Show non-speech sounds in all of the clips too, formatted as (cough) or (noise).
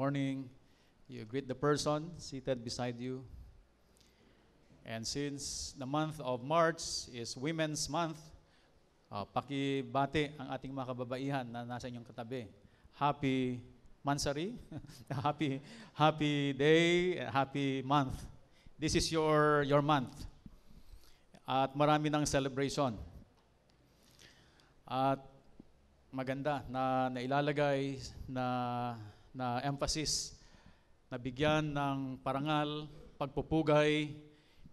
morning. You greet the person seated beside you. And since the month of March is Women's Month, uh, pakibati ang ating mga kababaihan na nasa inyong katabi. Happy Mansari, (laughs) happy happy day, happy month. This is your your month. At marami ng celebration. At maganda na nailalagay na na emphasis na bigyan ng parangal, pagpupugay,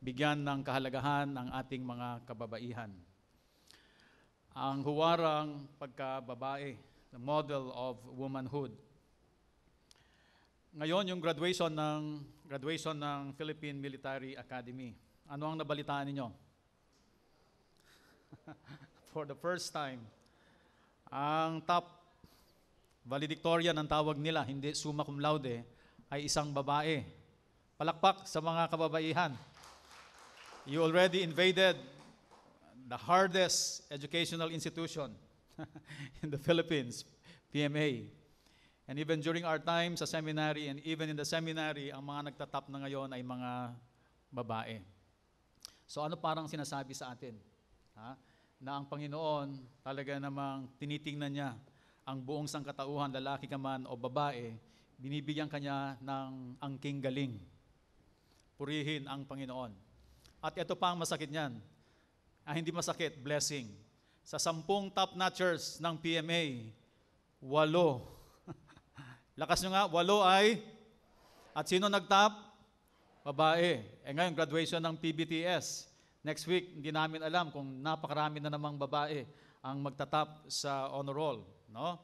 bigyan ng kahalagahan ang ating mga kababaihan. Ang huwarang pagkababae, the model of womanhood. Ngayon yung graduation ng graduation ng Philippine Military Academy. Ano ang nabalitaan ninyo? (laughs) For the first time, ang top valedictorian ang tawag nila, hindi summa cum laude, ay isang babae. Palakpak sa mga kababaihan. You already invaded the hardest educational institution (laughs) in the Philippines, PMA. And even during our time sa seminary and even in the seminary, ang mga nagtatap na ngayon ay mga babae. So ano parang sinasabi sa atin? Ha? Na ang Panginoon talaga namang tinitingnan niya ang buong sangkatauhan, lalaki ka man o babae, binibigyan kanya ng angking galing. Purihin ang Panginoon. At ito pa ang masakit niyan. Ah, hindi masakit, blessing. Sa sampung top notchers ng PMA, walo. (laughs) Lakas nyo nga, walo ay, at sino nagtap? Babae. Eh ngayon, graduation ng PBTS. Next week, hindi namin alam kung napakarami na namang babae ang magtatap sa honor roll. No?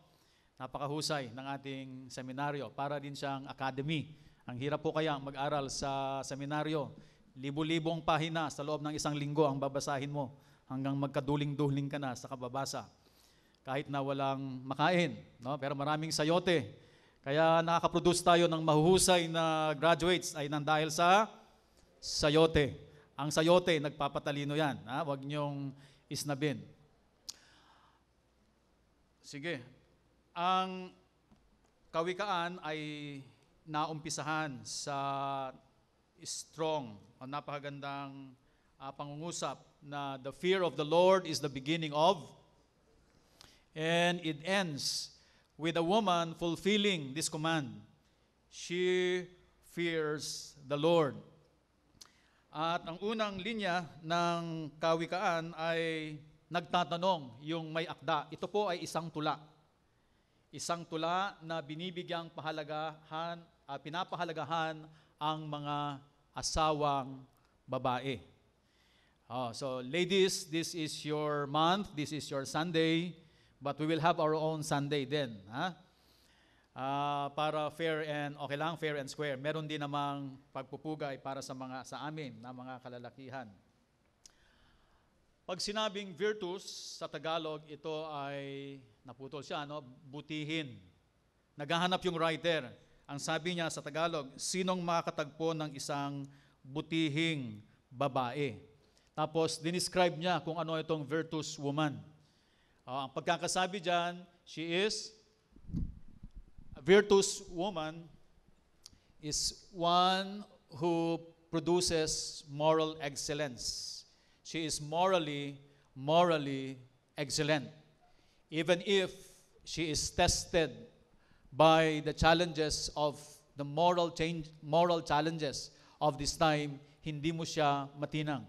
Napakahusay ng ating seminaryo. Para din siyang academy. Ang hirap po kaya mag-aral sa seminaryo. Libo-libong pahina sa loob ng isang linggo ang babasahin mo hanggang magkaduling-duling ka na sa kababasa. Kahit na walang makain. No? Pero maraming sayote. Kaya nakakaproduce tayo ng mahuhusay na graduates ay nang dahil sa sayote. Ang sayote, nagpapatalino yan. Ha? Huwag niyong isnabin. Sige. Ang kawikaan ay naumpisahan sa strong, o napakagandang uh, pangungusap na the fear of the Lord is the beginning of and it ends with a woman fulfilling this command. She fears the Lord. At ang unang linya ng kawikaan ay nagtatanong yung may akda. Ito po ay isang tula. Isang tula na binibigyang pahalagahan, uh, pinapahalagahan ang mga asawang babae. Oh, so ladies, this is your month, this is your Sunday, but we will have our own Sunday then. Ha? Huh? Ah, uh, para fair and okay lang, fair and square. Meron din namang pagpupugay para sa mga sa amin na mga kalalakihan. Pag sinabing virtus sa Tagalog, ito ay naputol siya, ano? butihin. Naghahanap yung writer. Ang sabi niya sa Tagalog, sinong makakatagpo ng isang butihing babae? Tapos, dinescribe niya kung ano itong virtus woman. Uh, ang pagkakasabi dyan, she is a virtus woman is one who produces moral excellence She is morally, morally excellent. Even if she is tested by the challenges of the moral change, moral challenges of this time, hindi mo siya matinang.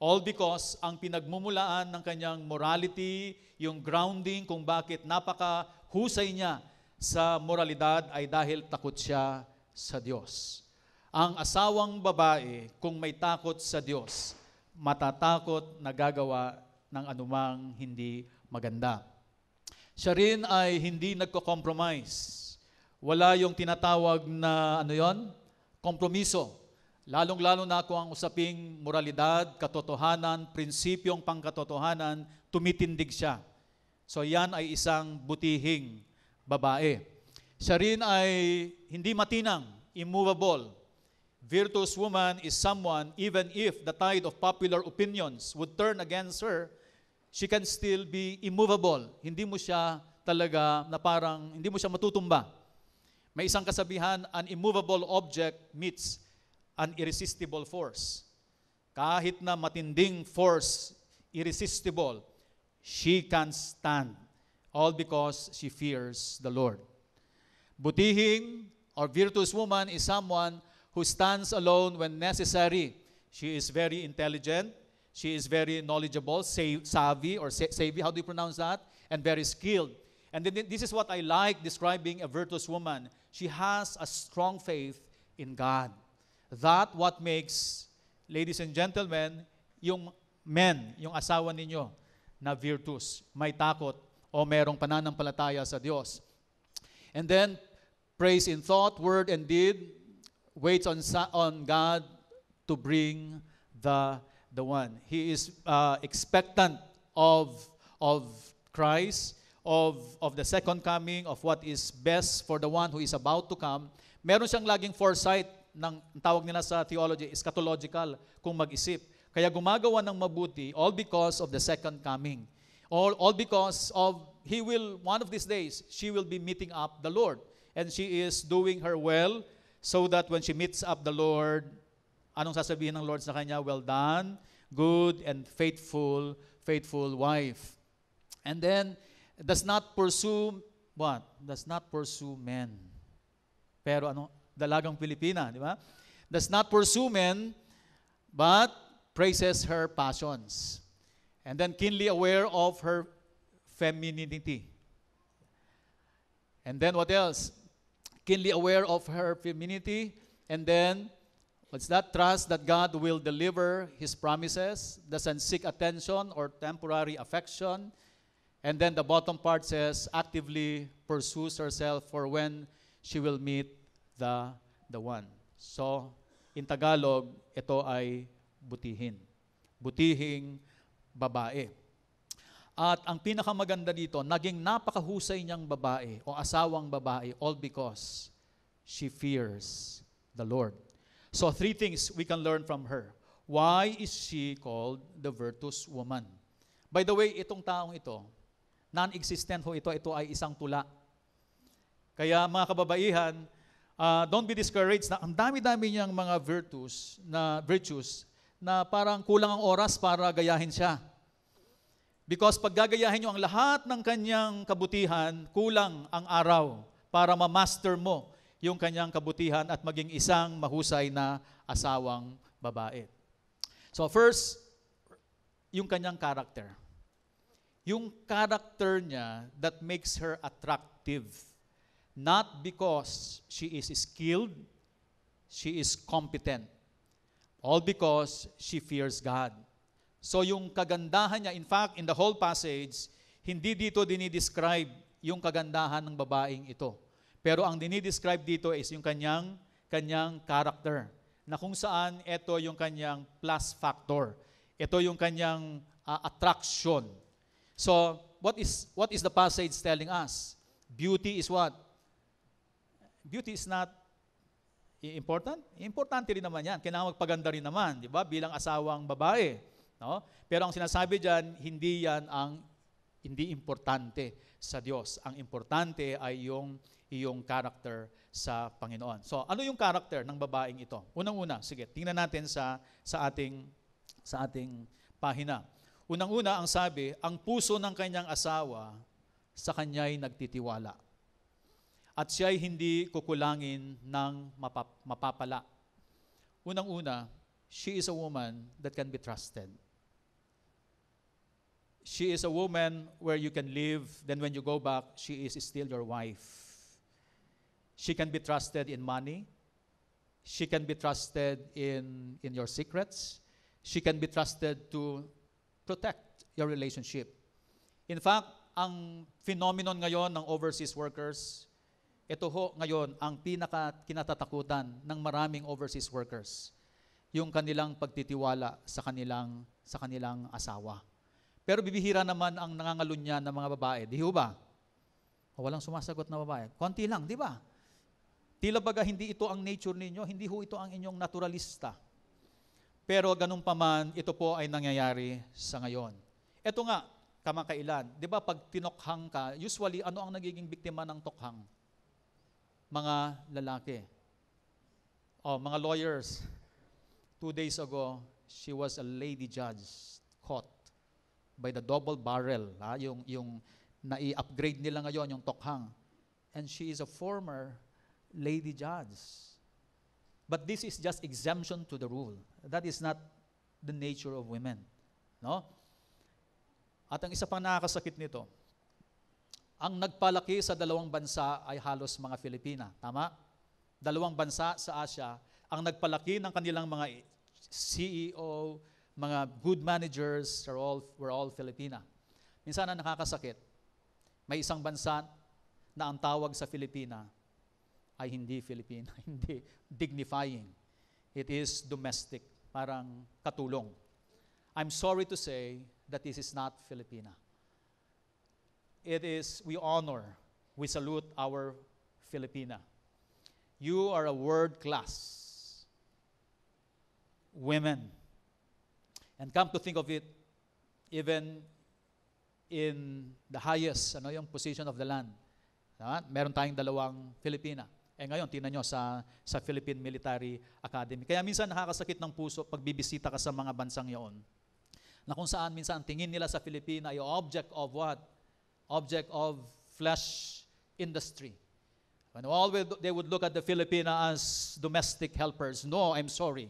All because ang pinagmumulaan ng kanyang morality, yung grounding kung bakit napaka-husay niya sa moralidad ay dahil takot siya sa Diyos. Ang asawang babae, kung may takot sa Diyos, matatakot na gagawa ng anumang hindi maganda. Siya rin ay hindi nagko-compromise. Wala yung tinatawag na ano yon, kompromiso. Lalong-lalo na kung ang usaping moralidad, katotohanan, prinsipyong pangkatotohanan, tumitindig siya. So yan ay isang butihing babae. Siya rin ay hindi matinang, immovable, Virtuous woman is someone, even if the tide of popular opinions would turn against her, she can still be immovable. Hindi mo siya talaga na parang, hindi mo siya matutumba. May isang kasabihan, an immovable object meets an irresistible force. Kahit na matinding force, irresistible, she can stand. All because she fears the Lord. Butihing or virtuous woman is someone who stands alone when necessary. She is very intelligent. She is very knowledgeable, savvy, or savvy, how do you pronounce that? And very skilled. And then this is what I like describing a virtuous woman. She has a strong faith in God. That what makes, ladies and gentlemen, yung men, yung asawa ninyo, na virtuous, may takot, o merong pananampalataya sa Diyos. And then, praise in thought, word, and deed, waits on, on God to bring the, the one. He is uh, expectant of, of Christ, of, of the second coming, of what is best for the one who is about to come. Meron siyang laging foresight ng tawag nila sa theology, eschatological, kung mag-isip. Kaya gumagawa ng mabuti all because of the second coming. All, all because of he will, one of these days, she will be meeting up the Lord. And she is doing her well so that when she meets up the Lord, anong sasabihin ng Lord sa kanya? Well done, good and faithful, faithful wife. And then, does not pursue, what? Does not pursue men. Pero ano, dalagang Pilipina, di ba? Does not pursue men, but praises her passions. And then keenly aware of her femininity. And then what else? keenly aware of her femininity, and then what's that? Trust that God will deliver His promises, doesn't seek attention or temporary affection. And then the bottom part says, actively pursues herself for when she will meet the, the one. So, in Tagalog, ito ay butihin. Butihing babae. At ang pinakamaganda dito, naging napakahusay niyang babae o asawang babae all because she fears the Lord. So three things we can learn from her. Why is she called the virtuous woman? By the way, itong taong ito, non-existent ho ito, ito ay isang tula. Kaya mga kababaihan, uh, don't be discouraged na ang dami-dami niyang mga virtues na virtues na parang kulang ang oras para gayahin siya. Because pag gagayahin nyo ang lahat ng kanyang kabutihan, kulang ang araw para ma-master mo yung kanyang kabutihan at maging isang mahusay na asawang babae. So first, yung kanyang character. Yung character niya that makes her attractive. Not because she is skilled, she is competent. All because she fears God. So yung kagandahan niya, in fact, in the whole passage, hindi dito dinidescribe yung kagandahan ng babaeng ito. Pero ang dinidescribe dito is yung kanyang, kanyang character, na kung saan ito yung kanyang plus factor. Ito yung kanyang uh, attraction. So, what is, what is the passage telling us? Beauty is what? Beauty is not important? Importante rin naman yan. Kailangan magpaganda rin naman, di ba? Bilang asawang babae. No? Pero ang sinasabi diyan, hindi yan ang hindi importante sa Diyos. Ang importante ay yung iyong character sa Panginoon. So, ano yung character ng babaeng ito? Unang-una, sige, tingnan natin sa sa ating sa ating pahina. Unang-una, ang sabi, ang puso ng kanyang asawa sa kanya'y nagtitiwala. At siya'y hindi kukulangin ng mapap- mapapala. Unang-una, she is a woman that can be trusted she is a woman where you can live. Then when you go back, she is still your wife. She can be trusted in money. She can be trusted in, in your secrets. She can be trusted to protect your relationship. In fact, ang phenomenon ngayon ng overseas workers, ito ho ngayon ang pinaka kinatatakutan ng maraming overseas workers, yung kanilang pagtitiwala sa kanilang sa kanilang asawa. Pero bibihira naman ang nangangalunya ng mga babae. Di ba? O Walang sumasagot na babae. Konti lang, di ba? Tila baga hindi ito ang nature ninyo, hindi ho ito ang inyong naturalista. Pero ganun pa man, ito po ay nangyayari sa ngayon. Ito nga, kamakailan. Di ba pag tinokhang ka, usually ano ang nagiging biktima ng tokhang? Mga lalaki. O mga lawyers. Two days ago, she was a lady judge caught by the double barrel, ha? yung, yung nai-upgrade nila ngayon, yung Tokhang. And she is a former lady judge. But this is just exemption to the rule. That is not the nature of women. No? At ang isa pang nakakasakit nito, ang nagpalaki sa dalawang bansa ay halos mga Filipina. Tama? Dalawang bansa sa Asia ang nagpalaki ng kanilang mga CEO, mga good managers are all, were all Filipina. Minsan na nakakasakit, may isang bansa na ang tawag sa Filipina ay hindi Filipina, (laughs) hindi dignifying. It is domestic, parang katulong. I'm sorry to say that this is not Filipina. It is, we honor, we salute our Filipina. You are a world class women And come to think of it, even in the highest, ano yung position of the land, tama? meron tayong dalawang Filipina. Eh ngayon, tingnan nyo sa, sa Philippine Military Academy. Kaya minsan nakakasakit ng puso pag bibisita ka sa mga bansang yon na kung saan minsan tingin nila sa Pilipina ay object of what? Object of flesh industry. And always they would look at the Filipina as domestic helpers. No, I'm sorry.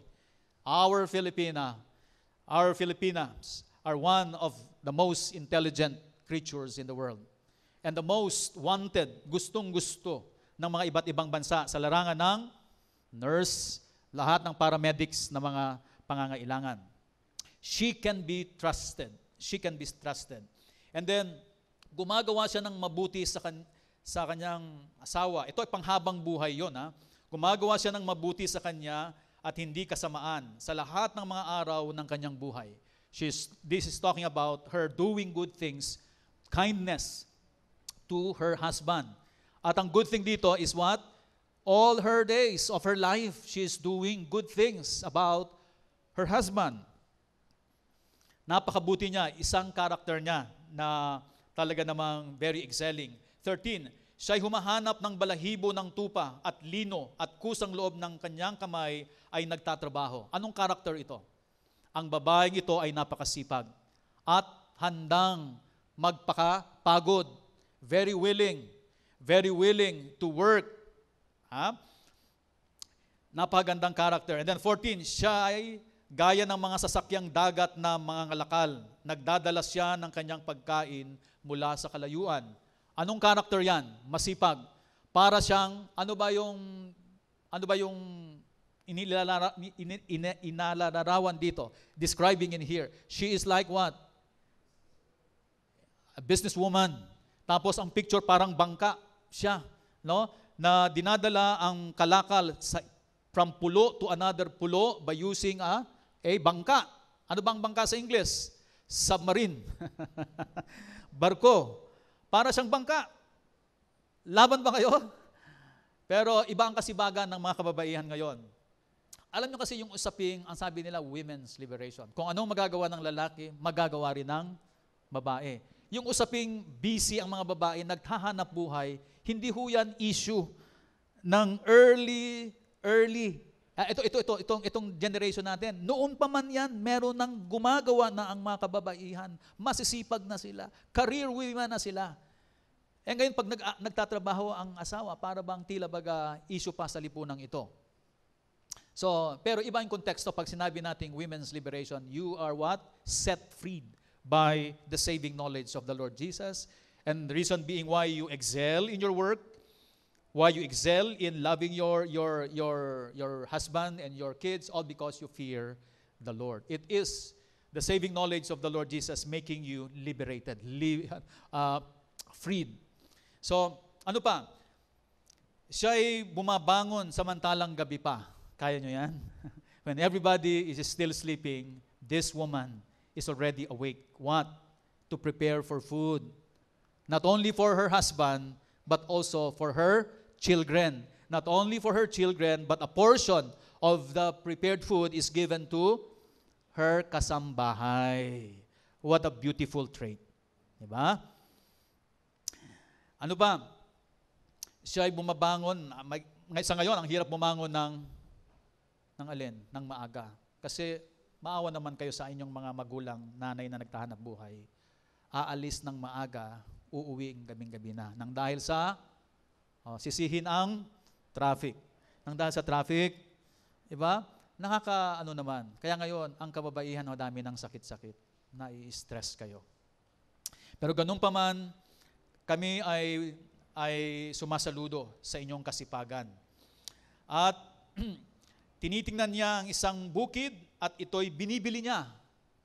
Our Filipina Our Filipinas are one of the most intelligent creatures in the world and the most wanted, gustong-gusto ng mga iba't ibang bansa sa larangan ng nurse, lahat ng paramedics na mga pangangailangan. She can be trusted. She can be trusted. And then, gumagawa siya ng mabuti sa, kan- sa kanyang asawa. Ito ay panghabang buhay yon ha. Gumagawa siya ng mabuti sa kanya at hindi kasamaan sa lahat ng mga araw ng kanyang buhay. She's, this is talking about her doing good things, kindness to her husband. At ang good thing dito is what? All her days of her life, she's doing good things about her husband. Napakabuti niya, isang character niya na talaga namang very excelling. 13, Siya'y humahanap ng balahibo ng tupa at lino at kusang loob ng kanyang kamay ay nagtatrabaho. Anong karakter ito? Ang babaeng ito ay napakasipag at handang magpakapagod. Very willing. Very willing to work. Ha? Napagandang karakter. And then 14, siya ay gaya ng mga sasakyang dagat na mga ngalakal. Nagdadala siya ng kanyang pagkain mula sa kalayuan Anong character yan? Masipag. Para siyang, ano ba yung, ano ba yung inilalarawan dito? Describing in here. She is like what? A businesswoman. Tapos ang picture parang bangka siya, no? Na dinadala ang kalakal sa, from pulo to another pulo by using a, a bangka. Ano bang bangka sa English? Submarine. (laughs) Barko. Para siyang bangka. Laban ba kayo? Pero iba ang kasibagan ng mga kababaihan ngayon. Alam nyo kasi yung usaping, ang sabi nila, women's liberation. Kung anong magagawa ng lalaki, magagawa rin ng babae. Yung usaping busy ang mga babae, naghahanap buhay, hindi ho yan issue ng early, early. Uh, ito, ito, ito, itong, itong generation natin. Noon pa man yan, meron ng gumagawa na ang mga kababaihan. Masisipag na sila. Career women na sila. Eh ngayon, pag nag, ah, nagtatrabaho ang asawa, para bang tila baga issue pa sa lipunan ito. So, pero iba yung konteksto pag sinabi nating women's liberation, you are what? Set free by the saving knowledge of the Lord Jesus. And the reason being why you excel in your work, why you excel in loving your, your, your, your husband and your kids, all because you fear the Lord. It is the saving knowledge of the Lord Jesus making you liberated, li- (laughs) uh, freed So, ano pa? Siya ay bumabangon samantalang gabi pa. Kaya nyo yan? (laughs) When everybody is still sleeping, this woman is already awake. What? To prepare for food. Not only for her husband, but also for her children. Not only for her children, but a portion of the prepared food is given to her kasambahay. What a beautiful trait. Diba? Ano ba? Siya ay bumabangon. Ah, sa ngayon, ang hirap bumangon ng, ng alin, ng maaga. Kasi maawa naman kayo sa inyong mga magulang, nanay na nagtahanap buhay. Aalis ng maaga, uuwi ang gabing-gabi na. Nang dahil sa oh, sisihin ang traffic. Nang dahil sa traffic, di ba? Nakaka ano naman. Kaya ngayon, ang kababaihan, dami ng sakit-sakit. Nai-stress kayo. Pero ganun pa man, kami ay, ay sumasaludo sa inyong kasipagan. At (clears throat) tinitingnan niya ang isang bukid at ito'y binibili niya.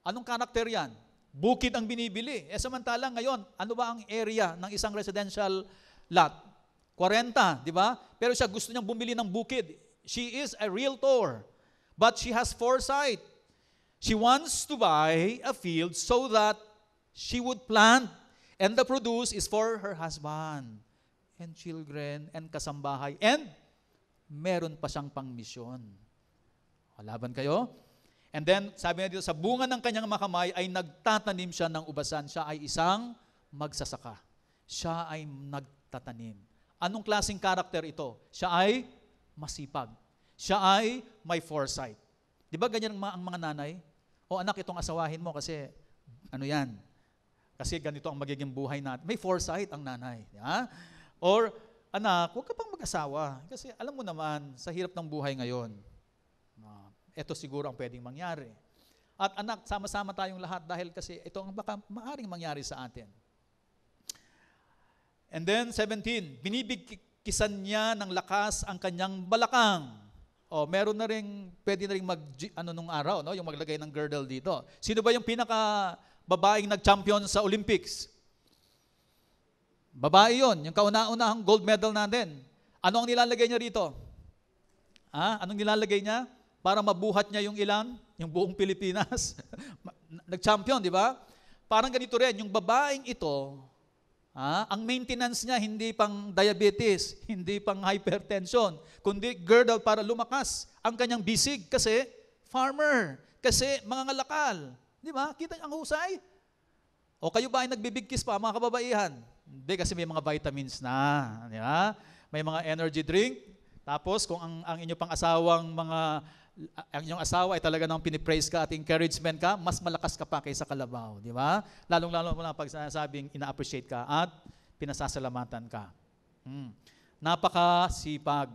Anong karakter yan? Bukid ang binibili. E samantala ngayon, ano ba ang area ng isang residential lot? 40, di ba? Pero siya gusto niyang bumili ng bukid. She is a realtor. But she has foresight. She wants to buy a field so that she would plant And the produce is for her husband and children and kasambahay and meron pa siyang pangmisyon. Laban kayo. And then, sabi na dito, sa bunga ng kanyang makamay ay nagtatanim siya ng ubasan. Siya ay isang magsasaka. Siya ay nagtatanim. Anong klaseng karakter ito? Siya ay masipag. Siya ay may foresight. Di ba ganyan ang mga, ang mga nanay? O anak, itong asawahin mo kasi ano yan, kasi ganito ang magiging buhay natin. May foresight ang nanay. Ha? Or, anak, huwag ka pang mag-asawa. Kasi alam mo naman, sa hirap ng buhay ngayon, uh, ito siguro ang pwedeng mangyari. At anak, sama-sama tayong lahat dahil kasi ito ang baka maaring mangyari sa atin. And then 17, binibigkisan niya ng lakas ang kanyang balakang. Oh, meron na rin pwede na rin mag ano nung araw, no, yung maglagay ng girdle dito. Sino ba yung pinaka babaeng nag-champion sa Olympics. Babae yon, yung kauna-unahang gold medal natin. Ano ang nilalagay niya rito? Ha? Anong nilalagay niya? Para mabuhat niya yung ilan? Yung buong Pilipinas. (laughs) Nag-champion, di ba? Parang ganito rin, yung babaeng ito, ha? ang maintenance niya hindi pang diabetes, (laughs) hindi pang hypertension, kundi girdle para lumakas ang kanyang bisig kasi farmer, kasi mga ngalakal. Di ba? Kita ang husay. O kayo ba ay nagbibigkis pa, mga kababaihan? Hindi, kasi may mga vitamins na. Di ba? May mga energy drink. Tapos kung ang, ang inyo pang asawang mga ang inyong asawa ay talaga nang pinipraise ka at encouragement ka, mas malakas ka pa kaysa kalabaw, di ba? Lalong-lalo mo na pag sinasabing ina-appreciate ka at pinasasalamatan ka. Hmm. Napakasipag.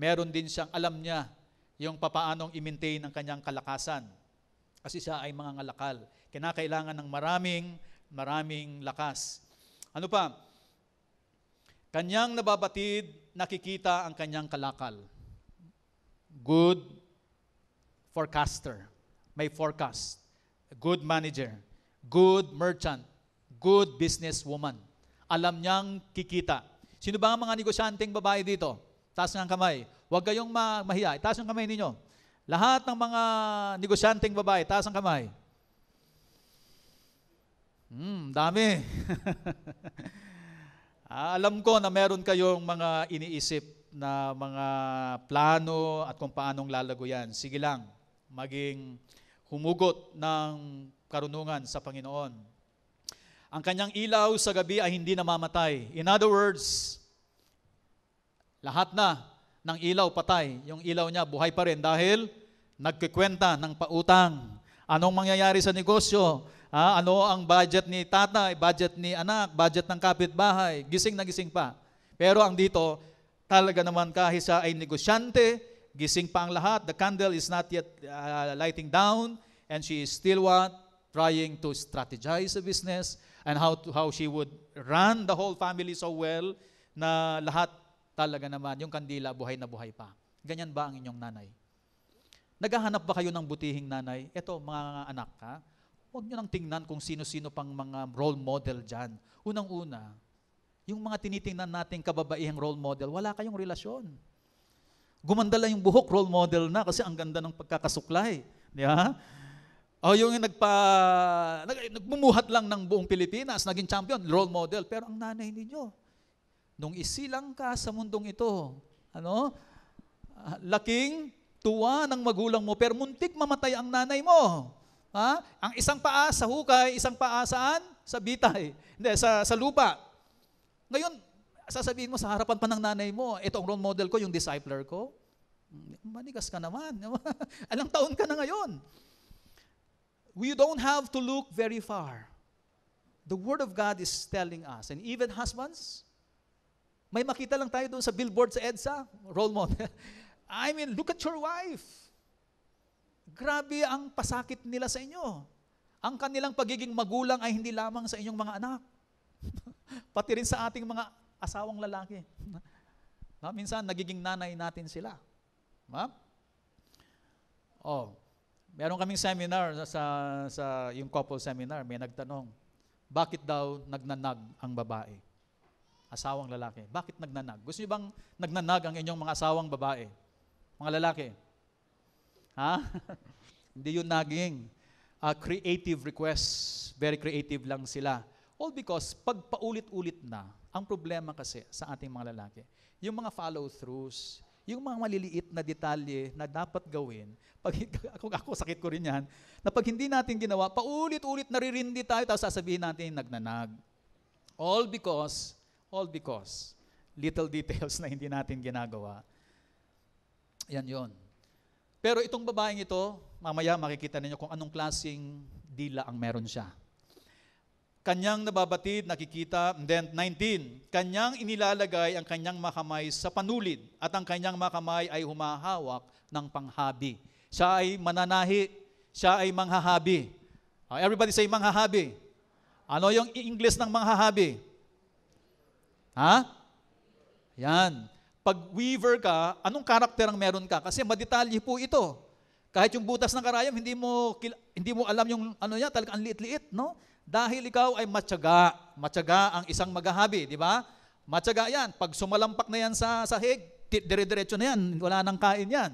Meron din siyang alam niya yung papaanong i-maintain ang kanyang kalakasan. Kasi siya ay mga ngalakal. Kinakailangan ng maraming, maraming lakas. Ano pa? Kanyang nababatid, nakikita ang kanyang kalakal. Good forecaster. May forecast. Good manager. Good merchant. Good businesswoman. Alam niyang kikita. Sino ba ang mga negosyanteng babae dito? Taas ng kamay. Huwag kayong mahiya. Itaas ang kamay ninyo. Lahat ng mga negosyanteng babae, taas ang kamay. Hmm, dami. (laughs) ah, alam ko na meron kayong mga iniisip na mga plano at kung paanong lalago yan. Sige lang, maging humugot ng karunungan sa Panginoon. Ang kanyang ilaw sa gabi ay hindi namamatay. In other words, lahat na ng ilaw patay. Yung ilaw niya buhay pa rin dahil nagkikwenta ng pautang. Anong mangyayari sa negosyo? Ah, ano ang budget ni tatay, budget ni anak, budget ng kapitbahay? Gising na gising pa. Pero ang dito, talaga naman kahit sa ay negosyante, gising pa ang lahat. The candle is not yet uh, lighting down and she is still what? Trying to strategize the business and how, to, how she would run the whole family so well na lahat talaga naman yung kandila buhay na buhay pa. Ganyan ba ang inyong nanay? Naghahanap ba kayo ng butihing nanay? Ito, mga anak ha, huwag nyo nang tingnan kung sino-sino pang mga role model dyan. Unang-una, yung mga tinitingnan nating kababaihang role model, wala kayong relasyon. Gumandala yung buhok, role model na kasi ang ganda ng pagkakasuklay. Di ba? O yung nagpa, nag, nagmumuhat lang ng buong Pilipinas, naging champion, role model. Pero ang nanay ninyo, Nung isilang ka sa mundong ito, ano? Ah, laking tuwa ng magulang mo, pero muntik mamatay ang nanay mo. Ha? Ang isang paa sa hukay, isang paa saan? Sa bitay. Hindi, sa, sa lupa. Ngayon, sasabihin mo sa harapan pa ng nanay mo, ito ang role model ko, yung discipler ko. Hmm, manigas ka naman. (laughs) Alang taon ka na ngayon. We don't have to look very far. The Word of God is telling us, and even husbands, may makita lang tayo doon sa billboard sa EDSA, role model. (laughs) I mean, look at your wife. Grabe ang pasakit nila sa inyo. Ang kanilang pagiging magulang ay hindi lamang sa inyong mga anak. (laughs) Pati rin sa ating mga asawang lalaki. (laughs) Na, minsan, nagiging nanay natin sila. Ma? Oh, meron kaming seminar sa, sa yung couple seminar, may nagtanong, bakit daw nagnanag ang babae? asawang lalaki. Bakit nagnanag? Gusto niyo bang nagnanag ang inyong mga asawang babae? Mga lalaki? Ha? (laughs) Hindi yun naging uh, creative requests. Very creative lang sila. All because pag paulit-ulit na, ang problema kasi sa ating mga lalaki, yung mga follow-throughs, yung mga maliliit na detalye na dapat gawin, pag (laughs) ako, ako sakit ko rin yan, na pag hindi natin ginawa, paulit-ulit naririndi tayo, tapos sasabihin natin nagnanag. All because All because little details (laughs) na hindi natin ginagawa. Yan yon. Pero itong babaeng ito, mamaya makikita ninyo kung anong klasing dila ang meron siya. Kanyang nababatid, nakikita, and then 19, kanyang inilalagay ang kanyang makamay sa panulid at ang kanyang makamay ay humahawak ng panghabi. Siya ay mananahi, siya ay manghahabi. Uh, everybody say manghahabi. Ano yung English ng manghahabi? Ha? Yan. Pag weaver ka, anong karakter ang meron ka? Kasi madetalye po ito. Kahit yung butas ng karayom, hindi mo hindi mo alam yung ano niya, talaga ang liit-liit, no? Dahil ikaw ay matyaga. Matyaga ang isang maghahabi, di ba? Matyaga yan. Pag sumalampak na yan sa sahig, dire-diretso na yan. Wala nang kain yan.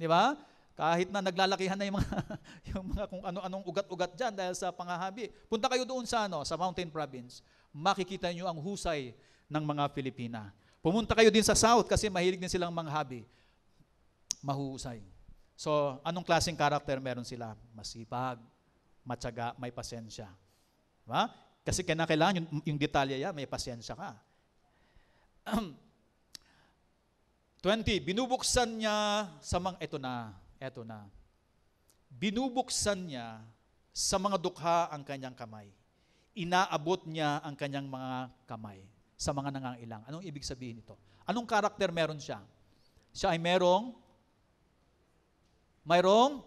Di ba? Kahit na naglalakihan na yung mga, (laughs) yung mga kung ano-anong ugat-ugat dyan dahil sa pangahabi. Punta kayo doon sa, ano, sa Mountain Province. Makikita niyo ang husay ng mga Pilipina. Pumunta kayo din sa South kasi mahilig din silang manghabi. Mahuhusay. So, anong klaseng karakter meron sila? Masipag, matyaga, may pasensya. Diba? Kasi kailangan yung, yung detalye yan, may pasensya ka. 20, (clears throat) binubuksan niya sa mga, eto na, eto na. Binubuksan niya sa mga dukha ang kanyang kamay. Inaabot niya ang kanyang mga kamay sa mga nangangailang. Anong ibig sabihin ito? Anong karakter meron siya? Siya ay merong, mayroong,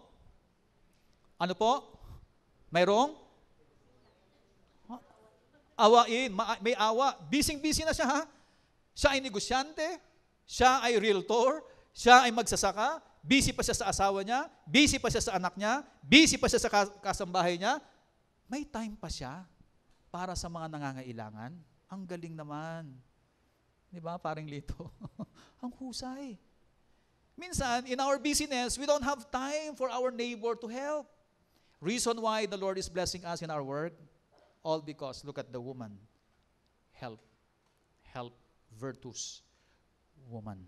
ano po? Mayroong, awain, may awa, bising-busy na siya ha? Siya ay negosyante, siya ay realtor, siya ay magsasaka, busy pa siya sa asawa niya, busy pa siya sa anak niya, busy pa siya sa kasambahay niya, may time pa siya para sa mga nangangailangan ang galing naman. Di ba? Paring lito. (laughs) ang husay. Minsan, in our busyness, we don't have time for our neighbor to help. Reason why the Lord is blessing us in our work? All because, look at the woman. Help. Help. Virtus. Woman.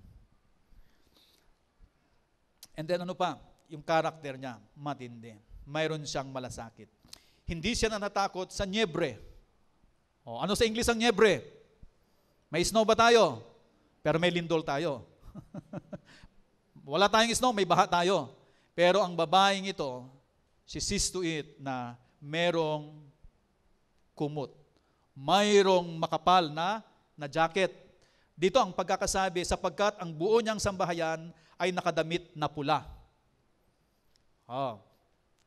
And then ano pa? Yung character niya, matindi. Mayroon siyang malasakit. Hindi siya natatakot sa nyebre o, oh, ano sa English ang nyebre? May snow ba tayo? Pero may lindol tayo. (laughs) Wala tayong snow, may baha tayo. Pero ang babaeng ito, she sees to it na merong kumot. Mayroong makapal na na jacket. Dito ang pagkakasabi sapagkat ang buo niyang sambahayan ay nakadamit na pula. Oh.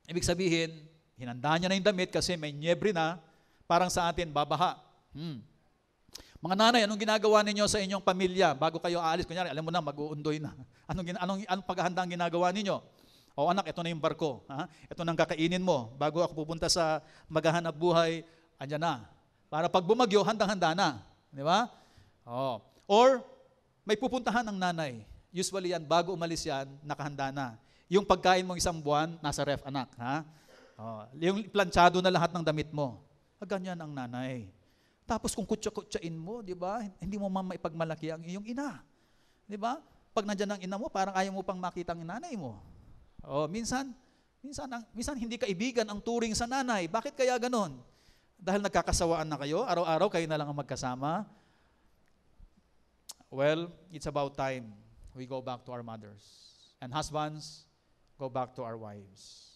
Ibig sabihin, hinanda niya na yung damit kasi may nyebre na, Parang sa atin, babaha. Hmm. Mga nanay, anong ginagawa ninyo sa inyong pamilya bago kayo aalis? Kunyari, alam mo na, mag-uundoy na. (laughs) Anong, anong, anong paghahanda ang ginagawa ninyo? O anak, ito na yung barko. Ha? Ito na ang kakainin mo. Bago ako pupunta sa maghahanap buhay, andyan na. Para pag bumagyo, handang-handa na. Di ba? O. Or, may pupuntahan ang nanay. Usually yan, bago umalis yan, nakahanda na. Yung pagkain mong isang buwan, nasa ref, anak. Ha? Oh. Yung planchado na lahat ng damit mo. Ah, ganyan ang nanay. Tapos kung kutsa-kutsain mo, di ba, hindi mo mama ipagmalaki ang iyong ina. Di ba? Pag nandiyan ang ina mo, parang ayaw mo pang makita ang nanay mo. Oh, minsan, minsan, ang, minsan hindi kaibigan ang turing sa nanay. Bakit kaya ganon? Dahil nagkakasawaan na kayo, araw-araw kayo na lang ang magkasama. Well, it's about time we go back to our mothers. And husbands, go back to our wives.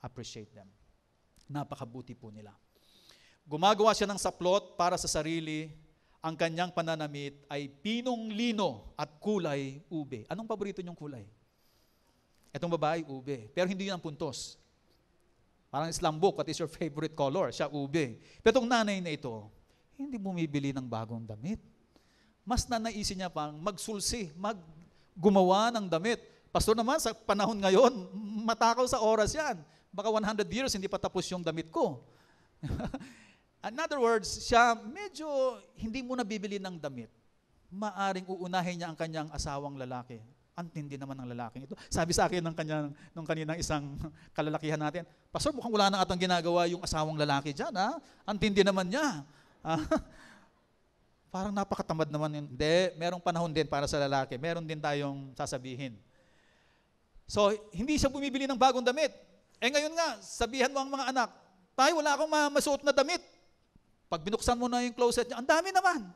Appreciate them. Napakabuti po nila. Gumagawa siya ng saplot para sa sarili. Ang kanyang pananamit ay pinong lino at kulay ube. Anong paborito niyong kulay? Itong babae, ube. Pero hindi yun ang puntos. Parang Islam book, what is your favorite color? Siya, ube. Pero itong nanay na ito, hindi bumibili ng bagong damit. Mas nanaisin niya pang magsulsi, maggumawa ng damit. Pastor naman, sa panahon ngayon, matakaw sa oras yan. Baka 100 years, hindi pa tapos yung damit ko. (laughs) In other words, siya medyo hindi muna bibili ng damit. Maaring uunahin niya ang kanyang asawang lalaki. Antindi naman ng lalaking ito. Sabi sa akin ng kanyang, nung kaninang isang (laughs) kalalakihan natin, Pastor, mukhang wala na atang ginagawa yung asawang lalaki dyan, ha? Antindi naman niya. (laughs) Ah, parang napakatamad naman yun. Hindi, merong panahon din para sa lalaki. Meron din tayong sasabihin. So, hindi siya bumibili ng bagong damit. Eh ngayon nga, sabihan mo ang mga anak, tayo wala akong masuot na damit. Pag binuksan mo na yung closet niya, ang dami naman.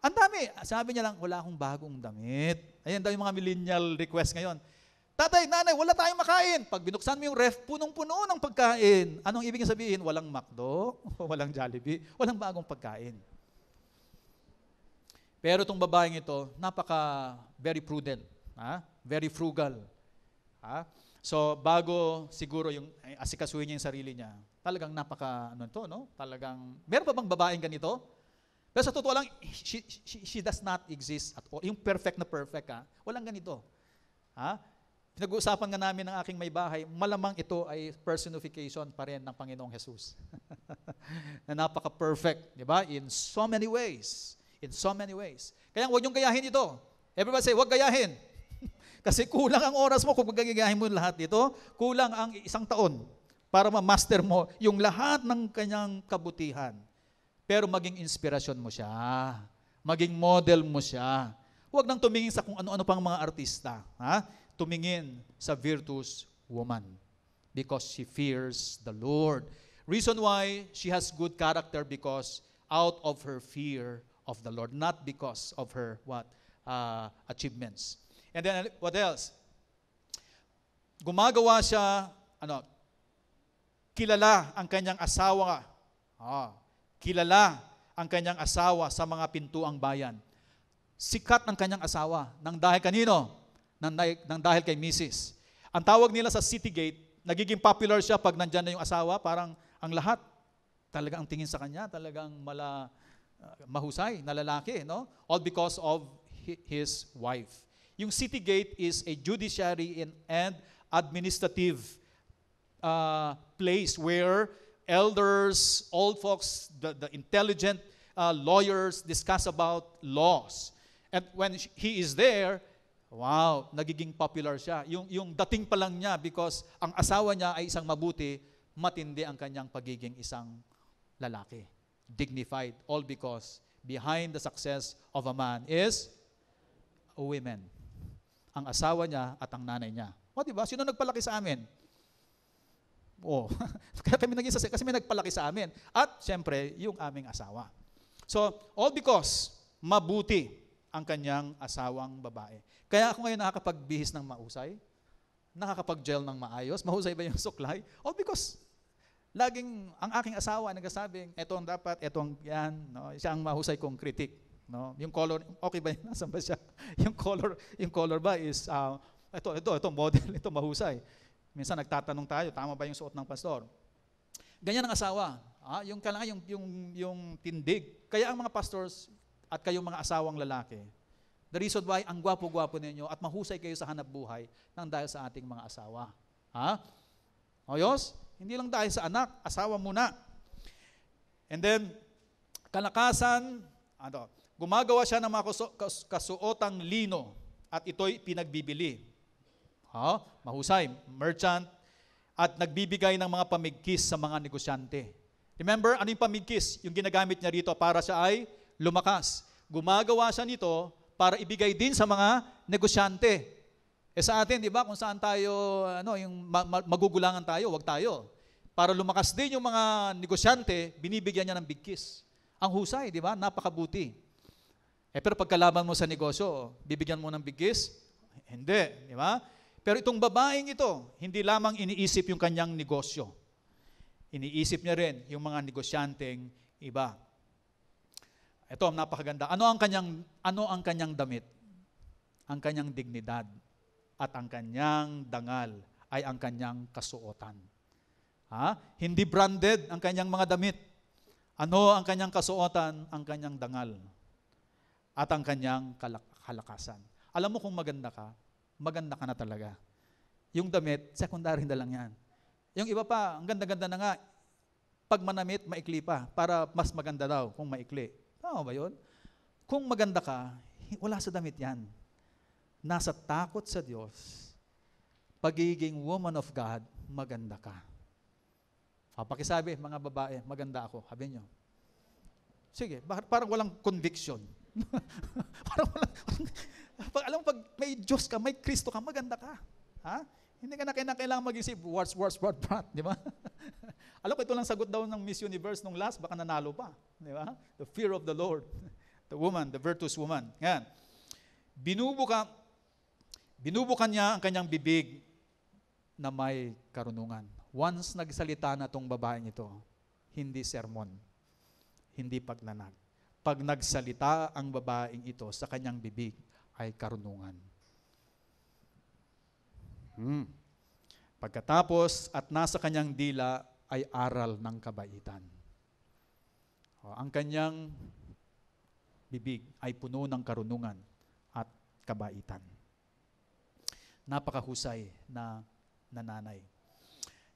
Ang dami. Sabi niya lang, wala akong bagong damit. Ayan daw yung mga millennial request ngayon. Tatay, nanay, wala tayong makain. Pag binuksan mo yung ref, punong-puno ng pagkain. Anong ibig sabihin? Walang McDo, (laughs) walang Jollibee, walang bagong pagkain. Pero itong babaeng ito, napaka very prudent, ha? very frugal. Ha? So bago siguro yung eh, asikasuhin niya yung sarili niya, Talagang napaka, ano to, no? Talagang, meron pa bang babaeng ganito? Pero sa totoo lang, she, she, she does not exist at all. Yung perfect na perfect, ha? Walang ganito. Ha? Pinag-uusapan nga namin ng aking may bahay, malamang ito ay personification pa rin ng Panginoong Jesus. (laughs) na napaka-perfect, di ba? In so many ways. In so many ways. Kaya huwag niyong gayahin ito. Everybody say, huwag gayahin. (laughs) Kasi kulang ang oras mo kung gagayahin mo lahat dito, kulang ang isang taon para ma-master mo yung lahat ng kanyang kabutihan. Pero maging inspirasyon mo siya. Maging model mo siya. Huwag nang tumingin sa kung ano-ano pang mga artista. Ha? Tumingin sa virtuous woman because she fears the Lord. Reason why she has good character because out of her fear of the Lord, not because of her what uh, achievements. And then what else? Gumagawa siya ano Kilala ang kanyang asawa. Ah, kilala ang kanyang asawa sa mga pintuang bayan. Sikat ang kanyang asawa. Nang dahil kanino? Nang, nang dahil kay Mrs. Ang tawag nila sa city gate, nagiging popular siya pag nandyan na yung asawa, parang ang lahat talaga ang tingin sa kanya, talagang mala, uh, mahusay na lalaki, no? All because of his wife. Yung city gate is a judiciary and, and administrative uh, place where elders, old folks, the, the intelligent uh, lawyers discuss about laws. And when he is there, wow, nagiging popular siya. Yung, yung dating pa lang niya because ang asawa niya ay isang mabuti, matindi ang kanyang pagiging isang lalaki. Dignified. All because behind the success of a man is women. Ang asawa niya at ang nanay niya. O, di ba? Sino nagpalaki sa amin? Oh, (laughs) kaya kami naging sasaya kasi may nagpalaki sa amin. At siyempre, yung aming asawa. So, all because mabuti ang kanyang asawang babae. Kaya ako ngayon nakakapagbihis ng mausay, nakakapag-gel ng maayos, mahusay ba yung (laughs) suklay? All because laging ang aking asawa nagsasabing, eto ang dapat, eto ang yan, no? siya ang mahusay kong critic. No? Yung color, okay ba yun? (laughs) Nasaan ba siya? yung color, yung color ba is, uh, ah, ito, ito, ito, model, ito mahusay. Minsan nagtatanong tayo, tama ba yung suot ng pastor? Ganyan ang asawa. Ah, yung kailangan yung, yung, yung tindig. Kaya ang mga pastors at kayong mga asawang lalaki, the reason why ang gwapo-gwapo ninyo at mahusay kayo sa hanap buhay nang dahil sa ating mga asawa. Ha? Ayos? Hindi lang dahil sa anak, asawa muna. And then, kalakasan, ano, gumagawa siya ng mga kasu- kasuotang lino at ito'y pinagbibili. Ha? Mahusay, merchant, at nagbibigay ng mga pamigkis sa mga negosyante. Remember, ano yung pamigkis? Yung ginagamit niya rito para sa ay lumakas. Gumagawa siya nito para ibigay din sa mga negosyante. Eh sa atin, di ba, kung saan tayo, ano, yung magugulangan tayo, wag tayo. Para lumakas din yung mga negosyante, binibigyan niya ng bigkis. Ang husay, di ba? Napakabuti. Eh pero pagkalaban mo sa negosyo, bibigyan mo ng bigkis? Hindi, di ba? Pero itong babaeng ito, hindi lamang iniisip yung kanyang negosyo. Iniisip niya rin yung mga negosyanteng iba. Ito, napakaganda. Ano ang kanyang, ano ang kanyang damit? Ang kanyang dignidad at ang kanyang dangal ay ang kanyang kasuotan. Ha? Hindi branded ang kanyang mga damit. Ano ang kanyang kasuotan? Ang kanyang dangal at ang kanyang kalakasan. Alam mo kung maganda ka, maganda ka na talaga. Yung damit, secondary na lang yan. Yung iba pa, ang ganda-ganda na nga, pag manamit, maikli pa, para mas maganda daw kung maikli. Tama ba yun? Kung maganda ka, wala sa damit yan. Nasa takot sa Diyos, pagiging woman of God, maganda ka. O, ah, pakisabi, mga babae, maganda ako. Habi nyo. Sige, parang walang conviction. (laughs) parang walang, pag, alam mo, pag may Diyos ka, may Kristo ka, maganda ka. Ha? Hindi ka na kailangan mag-isip, words, words, words, brat, di ba? (laughs) alam ko, ito lang sagot daw ng Miss Universe nung last, baka nanalo pa. Di ba? The fear of the Lord. (laughs) The woman, the virtuous woman. Yan. Binubuka, binubukan niya ang kanyang bibig na may karunungan. Once nagsalita na tong babaeng ito, hindi sermon, hindi pagnanag. Pag nagsalita ang babaeng ito sa kanyang bibig, ay karunungan. Hmm. Pagkatapos at nasa kanyang dila ay aral ng kabaitan. O, ang kanyang bibig ay puno ng karunungan at kabaitan. Napakahusay na nananay.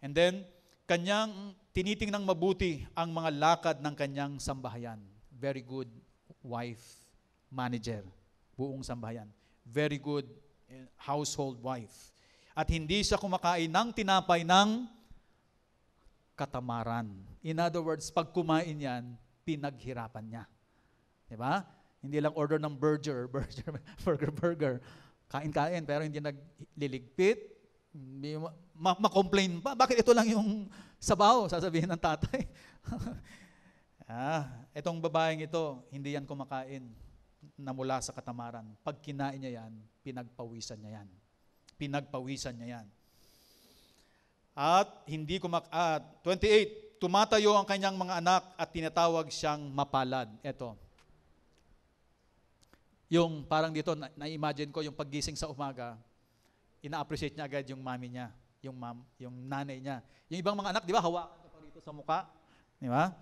And then, kanyang tinitingnang mabuti ang mga lakad ng kanyang sambahayan. Very good wife, manager buong sambahayan. Very good eh, household wife. At hindi siya kumakain ng tinapay ng katamaran. In other words, pag kumain yan, pinaghirapan niya. Di ba? Hindi lang order ng burger, (laughs) burger, burger, burger. Kain-kain, pero hindi nagliligpit. Hindi ma- complain pa. Bakit ito lang yung sabaw, sasabihin ng tatay. (laughs) ah, itong babaeng ito, hindi yan kumakain na mula sa katamaran. Pag kinain niya yan, pinagpawisan niya yan. Pinagpawisan niya yan. At hindi kumak... Uh, 28, tumatayo ang kanyang mga anak at tinatawag siyang mapalad. Ito. Yung parang dito, na-imagine ko yung paggising sa umaga, ina-appreciate niya agad yung mami niya, yung mom, yung nanay niya. Yung ibang mga anak, di ba, hawakan ka pa rito sa mukha. Di ba?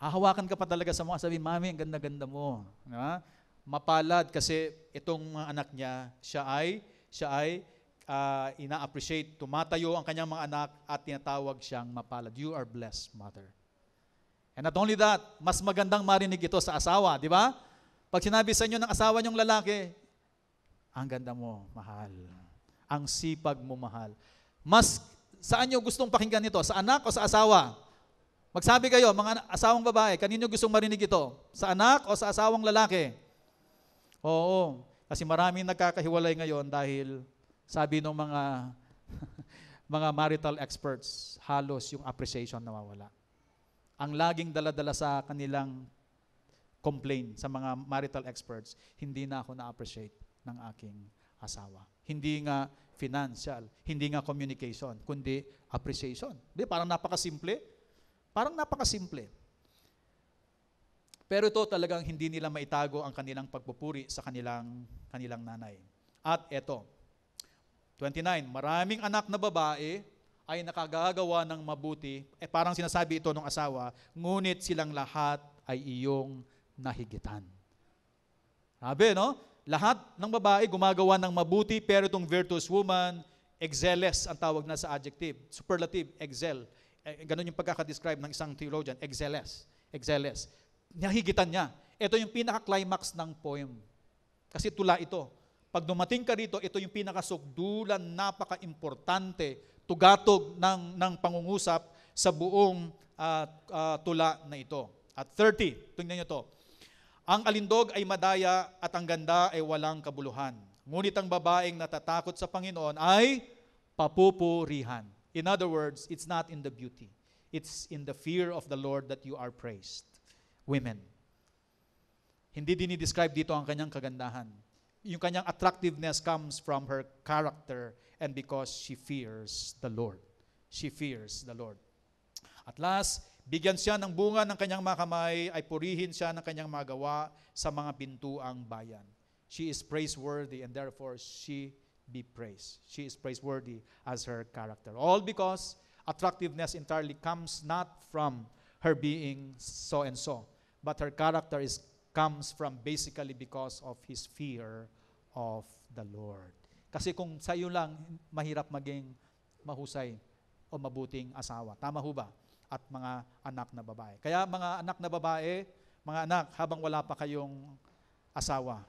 Hahawakan ka pa talaga sa mukha, sabi, mami, ang ganda-ganda mo. Di ba? mapalad kasi itong mga anak niya, siya ay, siya ay uh, ina-appreciate. Tumatayo ang kanyang mga anak at tinatawag siyang mapalad. You are blessed, mother. And not only that, mas magandang marinig ito sa asawa, di ba? Pag sinabi sa inyo ng asawa niyong lalaki, ang ganda mo, mahal. Ang sipag mo, mahal. Mas saan niyo gustong pakinggan ito? Sa anak o sa asawa? Magsabi kayo, mga asawang babae, kanino gustong marinig ito? Sa anak o sa asawang lalaki? Oo, kasi maraming nagkakahiwalay ngayon dahil sabi ng mga (laughs) mga marital experts, halos yung appreciation nawawala. Ang laging daladala sa kanilang complain sa mga marital experts, hindi na ako na-appreciate ng aking asawa. Hindi nga financial, hindi nga communication, kundi appreciation. Di, parang napakasimple. Parang napakasimple. Pero ito talagang hindi nila maitago ang kanilang pagpupuri sa kanilang, kanilang nanay. At ito, 29, maraming anak na babae ay nakagagawa ng mabuti, eh parang sinasabi ito ng asawa, ngunit silang lahat ay iyong nahigitan. Sabi, no? Lahat ng babae gumagawa ng mabuti, pero itong virtuous woman, exceles ang tawag na sa adjective, superlative, excel. Eh, ganun yung pagkakadescribe ng isang theologian, exceles. Exceles nahigitan niya. Ito yung pinaka-climax ng poem. Kasi tula ito. Pag dumating ka dito, ito yung pinakasugdulan, napaka-importante, tugatog ng, ng pangungusap sa buong uh, uh, tula na ito. At 30, tingnan niyo to. Ang alindog ay madaya at ang ganda ay walang kabuluhan. Ngunit ang babaeng natatakot sa Panginoon ay papupurihan. In other words, it's not in the beauty. It's in the fear of the Lord that you are praised women. Hindi dinidescribe dito ang kanyang kagandahan. Yung kanyang attractiveness comes from her character and because she fears the Lord. She fears the Lord. At last, bigyan siya ng bunga ng kanyang mga kamay, ay purihin siya ng kanyang magawa sa mga pintuang bayan. She is praiseworthy and therefore she be praised. She is praiseworthy as her character. All because attractiveness entirely comes not from her being so and so, but her character is comes from basically because of his fear of the Lord. Kasi kung sa iyo lang, mahirap maging mahusay o mabuting asawa. Tama ho ba? At mga anak na babae. Kaya mga anak na babae, mga anak, habang wala pa kayong asawa,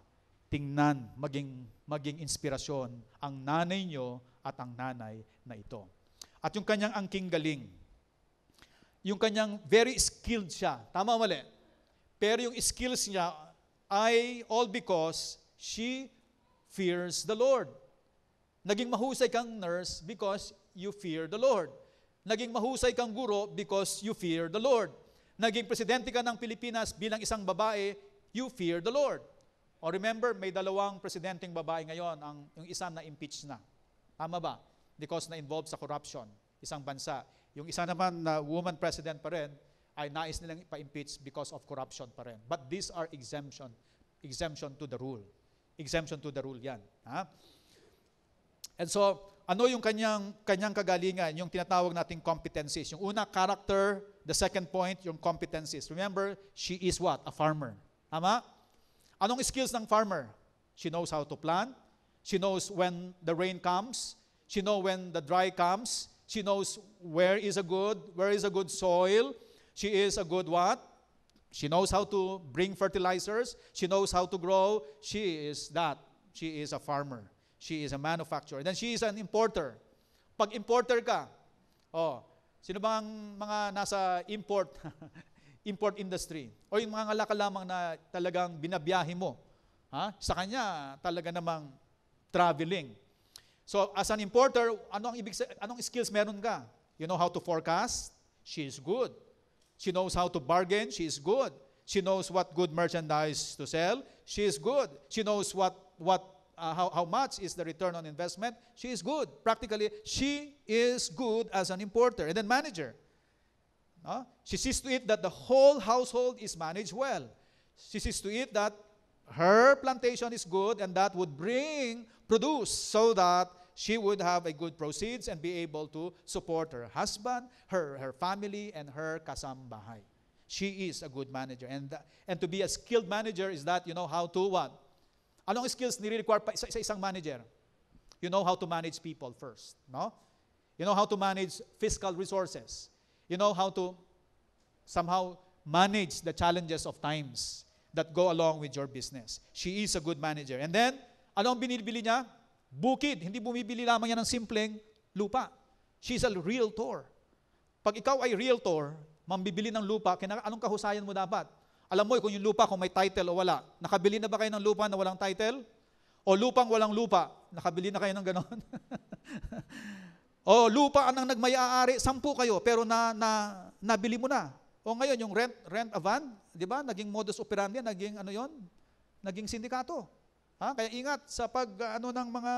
tingnan, maging, maging inspirasyon ang nanay nyo at ang nanay na ito. At yung kanyang angking galing, yung kanyang very skilled siya. Tama o mali? Pero yung skills niya ay all because she fears the Lord. Naging mahusay kang nurse because you fear the Lord. Naging mahusay kang guro because you fear the Lord. Naging presidente ka ng Pilipinas bilang isang babae, you fear the Lord. O remember, may dalawang presidenteng babae ngayon, ang, yung isa na impeach na. Tama ba? Because na-involved sa corruption, isang bansa. Yung isa naman na woman president pa rin, ay nais nilang ipa-impeach because of corruption pa rin. But these are exemption, exemption to the rule. Exemption to the rule yan. Ha? And so, ano yung kanyang, kanyang kagalingan, yung tinatawag nating competencies? Yung una, character. The second point, yung competencies. Remember, she is what? A farmer. Tama? Anong skills ng farmer? She knows how to plant. She knows when the rain comes. She knows when the dry comes. She knows where is a good, where is a good soil. She is a good what? She knows how to bring fertilizers. She knows how to grow. She is that. She is a farmer. She is a manufacturer. Then she is an importer. Pag importer ka, oh, sino bang mga nasa import, (laughs) import industry? O yung mga ngalaka lamang na talagang binabiyahe mo. Ha? Sa kanya, talaga namang traveling. So as an importer, ano ang ibig, anong skills meron ka? You know how to forecast? She is good. She knows how to bargain. She is good. She knows what good merchandise to sell. She is good. She knows what, what, uh, how, how much is the return on investment. She is good. Practically, she is good as an importer and then manager. No, she sees to it that the whole household is managed well. She sees to it that her plantation is good and that would bring produce so that she would have a good proceeds and be able to support her husband, her, her family, and her kasambahay. She is a good manager. And, and to be a skilled manager is that you know how to what? Anong skills nire-require pa isa, isang manager? You know how to manage people first, no? You know how to manage fiscal resources. You know how to somehow manage the challenges of times that go along with your business. She is a good manager. And then, anong binibili niya? bukid. Hindi bumibili lamang yan ng simpleng lupa. She's a realtor. Pag ikaw ay realtor, mambibili ng lupa, kina- anong kahusayan mo dapat? Alam mo eh, kung yung lupa, kung may title o wala. Nakabili na ba kayo ng lupa na walang title? O lupang walang lupa? Nakabili na kayo ng ganon? (laughs) o lupa ang nagmay-aari, sampu kayo, pero na, na, nabili mo na. O ngayon, yung rent, rent a van, di ba? Naging modus operandi, naging ano yon Naging sindikato. Ha? Kaya ingat sa pag ah, ano ng mga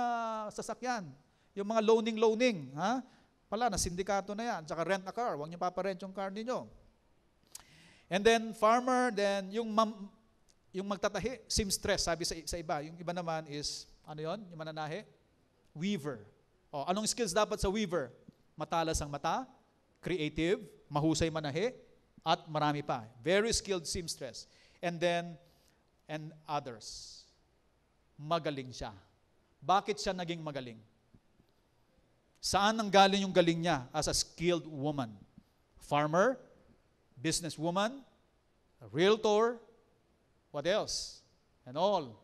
sasakyan, yung mga loaning-loaning, ha? Pala na sindikato na 'yan, saka rent a car, huwag niyo paparent yung car niyo. And then farmer, then yung mam, yung magtatahi, seamstress, sabi sa, sa iba. Yung iba naman is ano 'yon? Yung mananahi? Weaver. O, anong skills dapat sa weaver? Matalas ang mata, creative, mahusay manahi, at marami pa. Very skilled seamstress. And then and others magaling siya. Bakit siya naging magaling? Saan ang galing yung galing niya as a skilled woman? Farmer, businesswoman, realtor, what else? And all.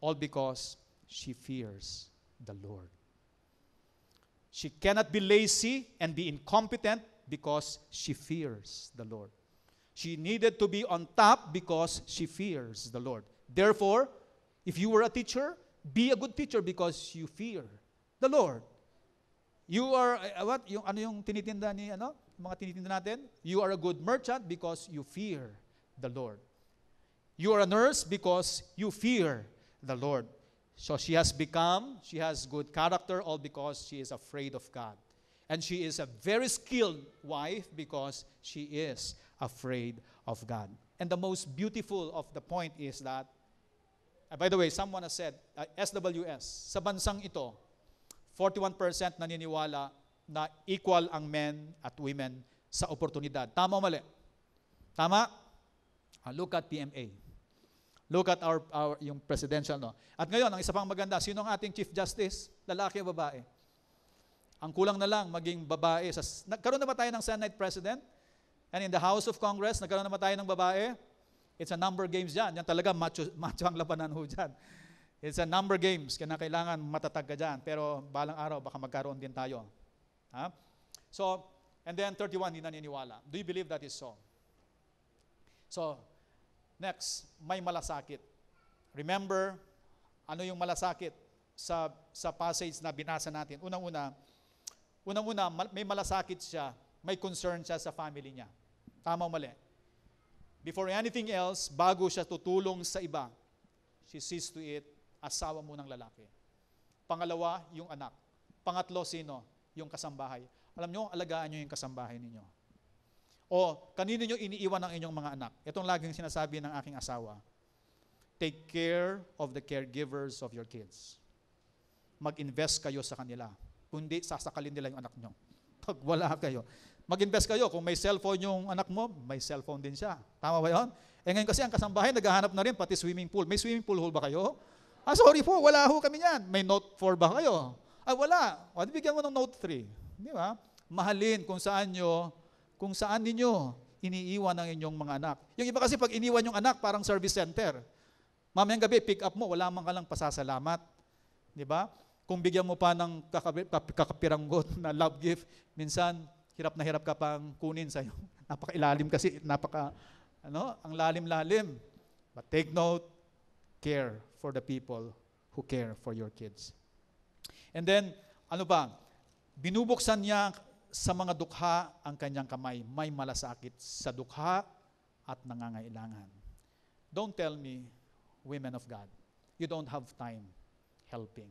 All because she fears the Lord. She cannot be lazy and be incompetent because she fears the Lord. She needed to be on top because she fears the Lord. Therefore, If you were a teacher, be a good teacher because you fear the Lord. You are, eh, eh, what? Yung, ano yung tinitinda ni, ano? Mga tinitinda natin? You are a good merchant because you fear the Lord. You are a nurse because you fear the Lord. So she has become, she has good character, all because she is afraid of God. And she is a very skilled wife because she is afraid of God. And the most beautiful of the point is that Uh, by the way, someone has said, uh, SWS, sa bansang ito, 41% naniniwala na equal ang men at women sa oportunidad. Tama o mali? Tama? Uh, look at PMA. Look at our, our yung presidential. No? At ngayon, ang isa pang maganda, sino ang ating Chief Justice? Lalaki o babae? Ang kulang na lang, maging babae. Sa, nagkaroon na ba tayo ng Senate President? And in the House of Congress, nagkaroon na ba tayo ng babae? It's a number games dyan. Yan talaga macho, (laughs) macho ang labanan ho dyan. It's a number games. Kaya kailangan matatag ka dyan. Pero balang araw, baka magkaroon din tayo. Ha? So, and then 31, hindi naniniwala. Do you believe that is so? So, next, may malasakit. Remember, ano yung malasakit sa, sa passage na binasa natin? Unang-una, unang-una, may malasakit siya, may concern siya sa family niya. Tama o mali? Before anything else, bago siya tutulong sa iba, she sees to it, asawa mo ng lalaki. Pangalawa, yung anak. Pangatlo, sino? Yung kasambahay. Alam nyo, alagaan nyo yung kasambahay ninyo. O, kanino nyo iniiwan ang inyong mga anak? Itong laging sinasabi ng aking asawa. Take care of the caregivers of your kids. Mag-invest kayo sa kanila. Kundi sasakalin nila yung anak nyo. (laughs) Pag wala kayo. Mag-invest kayo. Kung may cellphone yung anak mo, may cellphone din siya. Tama ba yun? Eh ngayon kasi ang kasambahay naghahanap na rin pati swimming pool. May swimming pool ho ba kayo? Ah, sorry po, wala ho kami niyan. May note 4 ba kayo? Ah, wala. O, bigyan mo ng note 3. Di ba? Mahalin kung saan nyo, kung saan ninyo iniiwan ang inyong mga anak. Yung iba kasi pag iniwan yung anak, parang service center. Mamayang gabi, pick up mo, wala man ka lang pasasalamat. Di ba? Kung bigyan mo pa ng kakapiranggot (laughs) na love gift, minsan hirap na hirap ka pang kunin sa'yo. (laughs) Napakailalim kasi, napaka, ano, ang lalim-lalim. But take note, care for the people who care for your kids. And then, ano ba? Binubuksan niya sa mga dukha ang kanyang kamay. May malasakit sa dukha at nangangailangan. Don't tell me, women of God, you don't have time helping.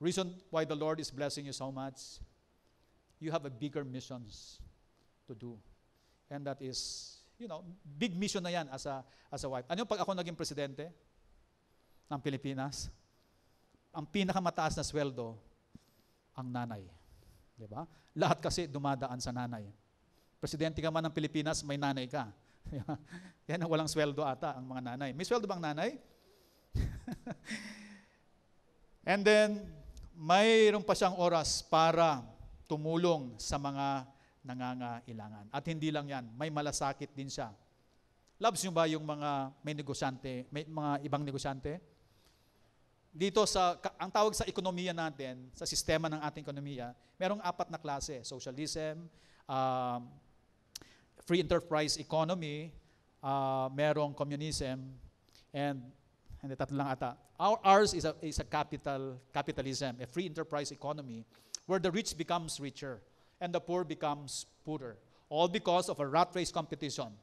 Reason why the Lord is blessing you so much you have a bigger missions to do. And that is, you know, big mission na yan as a, as a wife. Ano pag ako naging presidente ng Pilipinas? Ang pinakamataas na sweldo, ang nanay. Di ba? Lahat kasi dumadaan sa nanay. Presidente ka man ng Pilipinas, may nanay ka. (laughs) yan ang walang sweldo ata, ang mga nanay. May sweldo bang nanay? (laughs) And then, mayroon pa siyang oras para tumulong sa mga nangangailangan. At hindi lang yan, may malasakit din siya. Loves nyo ba yung mga may negosyante, may mga ibang negosyante? Dito sa, ang tawag sa ekonomiya natin, sa sistema ng ating ekonomiya, merong apat na klase. Socialism, um, free enterprise economy, uh, merong communism, and hindi tatlo lang ata. Our, ours is a, is a capital capitalism, a free enterprise economy where the rich becomes richer and the poor becomes poorer. All because of a rat race competition.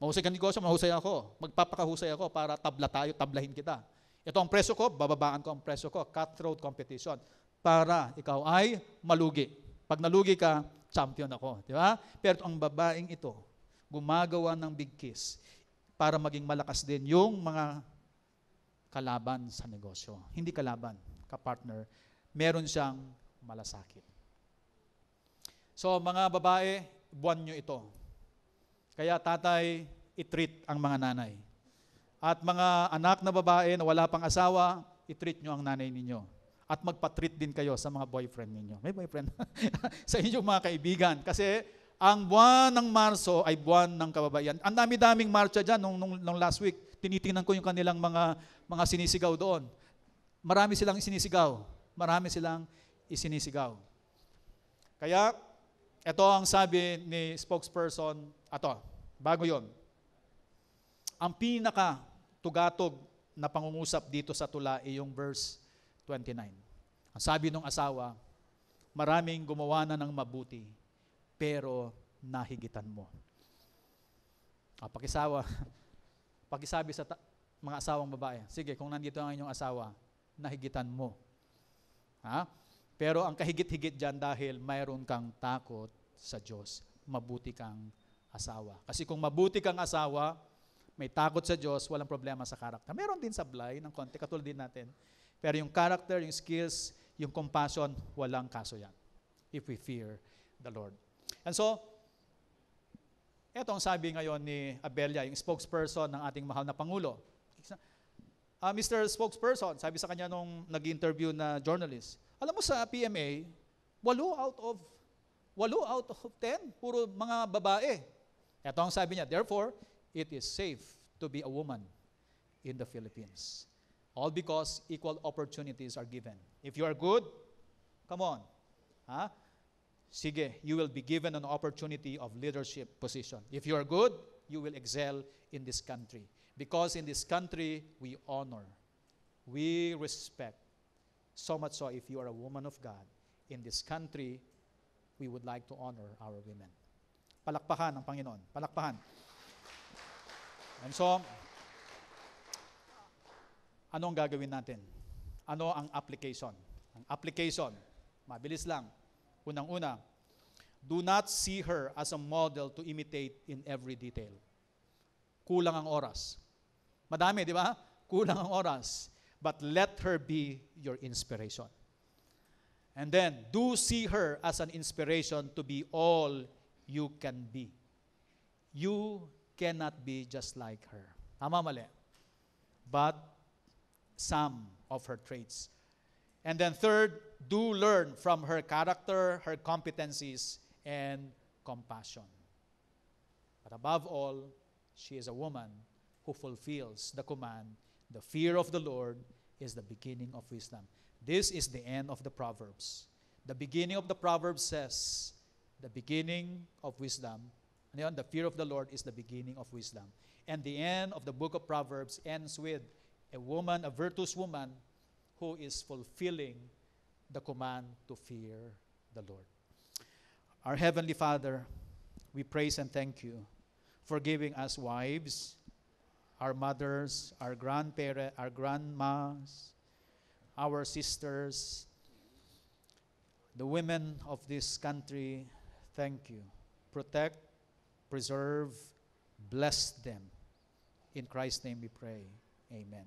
Mahusay ka negosyo, mahusay ako. Magpapakahusay ako para tabla tayo, tablahin kita. Ito ang presyo ko, bababaan ko ang presyo ko. Cutthroat competition. Para ikaw ay malugi. Pag nalugi ka, champion ako. Di ba? Pero ang babaeng ito, gumagawa ng big kiss para maging malakas din yung mga kalaban sa negosyo. Hindi kalaban, kapartner. Meron siyang malasakit. So mga babae, buwan nyo ito. Kaya tatay, itreat ang mga nanay. At mga anak na babae na wala pang asawa, itreat nyo ang nanay ninyo. At magpa-treat din kayo sa mga boyfriend ninyo. May boyfriend? (laughs) sa inyong mga kaibigan. Kasi ang buwan ng Marso ay buwan ng kababaihan. Ang dami-daming marcha dyan nung, nung, nung last week. Tinitingnan ko yung kanilang mga, mga sinisigaw doon. Marami silang sinisigaw. Marami silang isinisigaw. Kaya, ito ang sabi ni spokesperson, ato, bago yon. Ang pinaka tugatog na pangungusap dito sa tula ay yung verse 29. Ang sabi ng asawa, maraming gumawa na ng mabuti, pero nahigitan mo. Ah, pakisawa, (laughs) pakisabi sa ta- mga asawang babae, sige, kung nandito ang inyong asawa, nahigitan mo. Ha? Ah, pero ang kahigit-higit dyan dahil mayroon kang takot sa Diyos. Mabuti kang asawa. Kasi kung mabuti kang asawa, may takot sa Diyos, walang problema sa karakter. Meron din sa ng konti, katulad din natin. Pero yung character, yung skills, yung compassion, walang kaso yan. If we fear the Lord. And so, ito ang sabi ngayon ni Abelia, yung spokesperson ng ating mahal na Pangulo. Uh, ah, Mr. Spokesperson, sabi sa kanya nung nag-interview na journalist, alam mo sa PMA, walo out of, walo out of 10 puro mga babae. Ito ang sabi niya, therefore, it is safe to be a woman in the Philippines. All because equal opportunities are given. If you are good, come on. Ha? Sige, you will be given an opportunity of leadership position. If you are good, you will excel in this country. Because in this country, we honor, we respect, So much so, if you are a woman of God, in this country, we would like to honor our women. Palakpahan ang Panginoon. Palakpahan. And so, ano ang gagawin natin? Ano ang application? Ang application, mabilis lang. Unang-una, do not see her as a model to imitate in every detail. Kulang ang oras. Madami, di ba? Kulang ang oras. but let her be your inspiration. And then, do see her as an inspiration to be all you can be. You cannot be just like her. Tama mali. But some of her traits. And then third, do learn from her character, her competencies, and compassion. But above all, she is a woman who fulfills the command the fear of the Lord is the beginning of wisdom. This is the end of the Proverbs. The beginning of the Proverbs says, the beginning of wisdom. the fear of the Lord is the beginning of wisdom. And the end of the book of Proverbs ends with a woman, a virtuous woman, who is fulfilling the command to fear the Lord. Our Heavenly Father, we praise and thank you for giving us wives our mothers, our grandparents, our grandmas, our sisters, the women of this country, thank you. Protect, preserve, bless them. In Christ's name we pray. Amen.